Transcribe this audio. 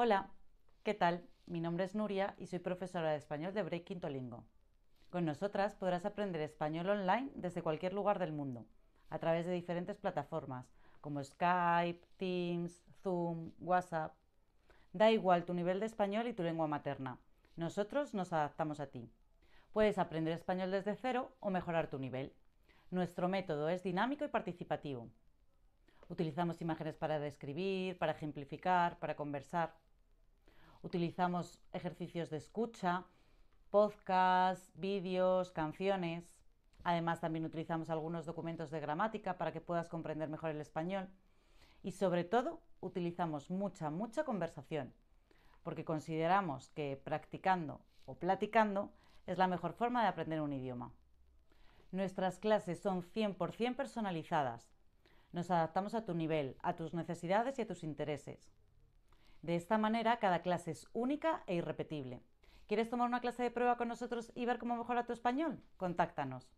Hola, ¿qué tal? Mi nombre es Nuria y soy profesora de español de Break tolingo Con nosotras podrás aprender español online desde cualquier lugar del mundo, a través de diferentes plataformas como Skype, Teams, Zoom, WhatsApp. Da igual tu nivel de español y tu lengua materna. Nosotros nos adaptamos a ti. Puedes aprender español desde cero o mejorar tu nivel. Nuestro método es dinámico y participativo. Utilizamos imágenes para describir, para ejemplificar, para conversar. Utilizamos ejercicios de escucha, podcasts, vídeos, canciones. Además, también utilizamos algunos documentos de gramática para que puedas comprender mejor el español. Y sobre todo, utilizamos mucha, mucha conversación, porque consideramos que practicando o platicando es la mejor forma de aprender un idioma. Nuestras clases son 100% personalizadas. Nos adaptamos a tu nivel, a tus necesidades y a tus intereses. De esta manera, cada clase es única e irrepetible. ¿Quieres tomar una clase de prueba con nosotros y ver cómo mejora tu español? Contáctanos.